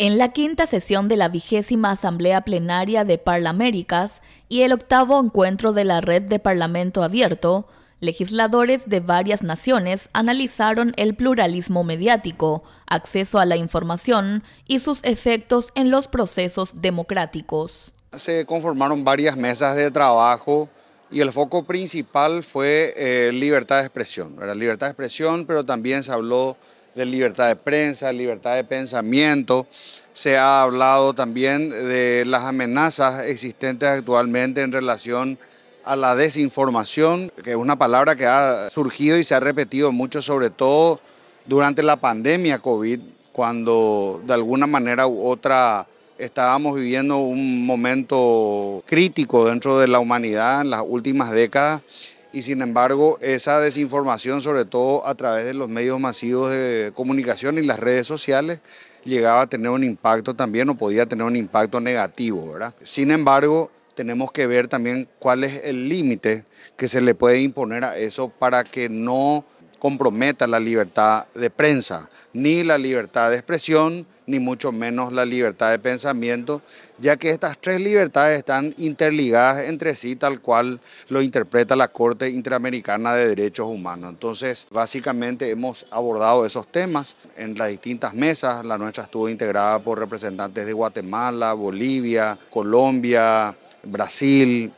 En la quinta sesión de la vigésima Asamblea Plenaria de Parlaméricas y el octavo encuentro de la Red de Parlamento Abierto, legisladores de varias naciones analizaron el pluralismo mediático, acceso a la información y sus efectos en los procesos democráticos. Se conformaron varias mesas de trabajo y el foco principal fue eh, libertad de expresión, Era libertad de expresión, pero también se habló de libertad de prensa, libertad de pensamiento. Se ha hablado también de las amenazas existentes actualmente en relación a la desinformación, que es una palabra que ha surgido y se ha repetido mucho, sobre todo durante la pandemia COVID, cuando de alguna manera u otra estábamos viviendo un momento crítico dentro de la humanidad en las últimas décadas y sin embargo esa desinformación, sobre todo a través de los medios masivos de comunicación y las redes sociales, llegaba a tener un impacto también o podía tener un impacto negativo, ¿verdad? Sin embargo, tenemos que ver también cuál es el límite que se le puede imponer a eso para que no comprometa la libertad de prensa, ni la libertad de expresión, ni mucho menos la libertad de pensamiento, ya que estas tres libertades están interligadas entre sí, tal cual lo interpreta la Corte Interamericana de Derechos Humanos. Entonces, básicamente hemos abordado esos temas en las distintas mesas. La nuestra estuvo integrada por representantes de Guatemala, Bolivia, Colombia, Brasil,